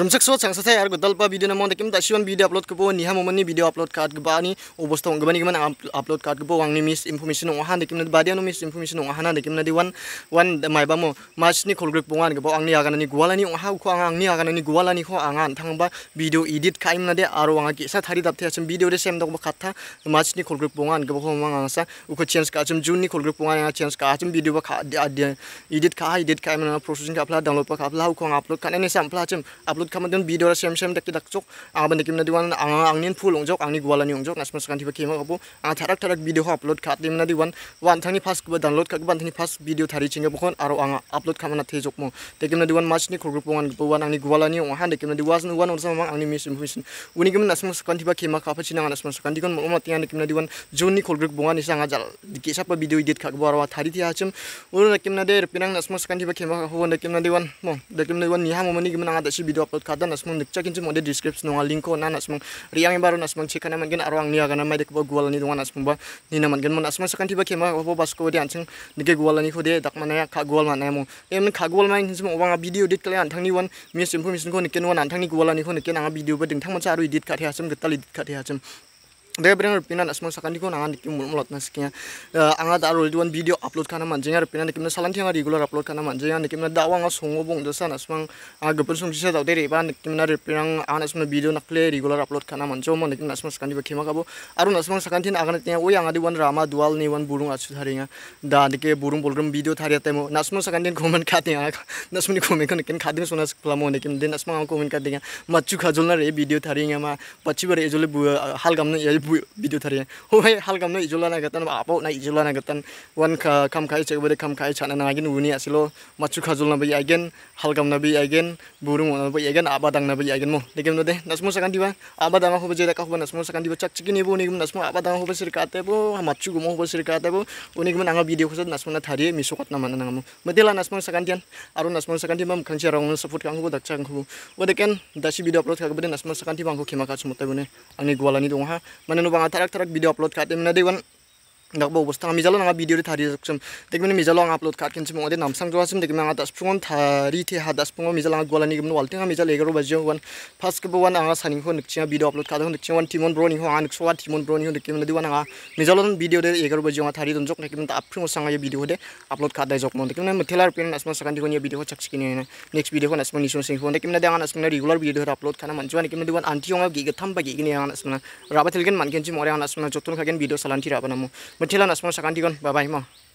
Rumsek suat sang sasai argo dalpa video nama dekim ta siwan video upload kepo ni ha ni video upload kaat geba ni obos oh, tong geba ni gimana upload kaat kepo wang ni mis information nong ohan dekim na badia nong mis information ong han dekim na di wan wan mai bamo mas ni kolgrek bongan geba ang ni agan ni guala ni ong ha ko ang ang ni agan ni guala ni ko angan thang ba video edit kaim na de aro wang aki sa tari dap the video de sem dong ba khatha mas ni kolgrek bongan geba ko mang ang sa u chance ka chim jun ni kolgrek bongan ang chance ka chim video ba adia edit ka edit kaim na processing ka pla download pa ka pla ko upload kan ni sam pla chim upload kamadun video rasiam sem sem dak dakchok anga ban dekim na diwan anga angnin jok ongjok angni gwala ni ongjok nasmas kan tiba kima ah, kapu anga tarak tarak video ha upload khat dim na diwan wan tangi pas ko download ka ban pas fast video thari chinga bokon aro anga upload kamana thejok mo dekim na diwan match ni khurgrup wangan buwan wan angni gwala ni ong han dekim na diwas nu wan ang ni mis information uni kim nasmas kan thiba kema kapu chinga nasmas kan dikon mo matian dekim na diwan jun ni khurgrup bongan ni sanga jal dikisa pa video edit ka bo aro thari thi achim ur dekim na der pinang nasmas kan thiba kapu dekim na diwan mo dekim na diwan ni ha mo mani kim na si video upload kada nasmong nikcha kinchu mode description nonga link ko na nasmong riang baro nasmong chikana mangen arwang nia kana maide ko gwalani donga nasmong ba nina mangen mon asmong sakanti ba kema ko bas ko de anchung nige gwalani ko de dak manaya kha gwal manaya mo em kha gwal man kinchu obanga video edit kala anthangni wan miss information ko niken wan anthangni gwalani ko niken anga video ba dingthang ma charu edit kha the asam gatal edit kha the asam Dia benar pina nak semua sakan dikon angan dikim mulut mulut nasikinya. Angan tak rol diwan video upload kana manjinga pina dikim na salan tiang regular upload kana manjinga dikim na dawang as hongo bong dosa na semang agak bersung sisa tau diri pan dikim na pina angan semua video nak play regular upload kana manjo mon dikim na semua sakan dikima kima kabo. Arun na semua sakan tiang angan tiang oi angan diwan rama dual ni wan burung asu haringa. Da dike burung bolgram video thari atemo na semua sakan tiang komen kati angan na semua komen kan dikim kati suna seklamu dikim din na semua komen kati angan macu kajul na re video thari angan ma pachi bare ejole hal gamna video thari hoi halgam hal ijula na gatan apo nai ijula na gatan wan ka kam kai chek bade kam kai chana na agin uni asilo machu khajul na bai again kam na bai again burung na bai again abadang na bai again mo lekem no de nasmo sakan diba abadang ho je rakha ho nasmo sakan diba chak chikini bo unigum nasmo abadang ho sir kate bo machu gum ho sir kate bo unigum nanga video khosat nasmo na thari mi sokat na mana na mo medela nasmo sakan dian aru nasmo sakan di mam khangchi rong support kang ho dakcha kang ho wo deken dasi video upload ka bade nasmo sakan di bang ko khima ka bune angi gwalani dong ha mana bang tarak tarak video upload katim na dewan Nakbo bos tami jalan anga video di thari seksem. Dek mene mizal anga upload kat kensi mongade namsang jawa sim dek mene anga das pungon thari thi ha das pungon mizal anga gwala ni gimno walte anga mizal egaro bajio wan pas ke bawan anga saning ho nukchinga video upload kat ho nukchinga wan timon bro ni ho anga nukswa timon bro ni ho dek mene di wan anga mizal on video de egaro bajio anga thari donjok dek mene ta apri sanga ye video de upload kat dai jok mon dek mene methelar pen nasman sakan di ho ye video ho chak sikini ne next video ho nasman nishon sing ho dek mene anga nasman regular video ho upload kana manjwa dek mene di wan anti anga gi gatham ba gi ni anga nasman rabatel gen man kensi mongade anga nasman jotun khagen video salanti rabanamo Bajila nak semua sakan dikon. Bye-bye, Mom.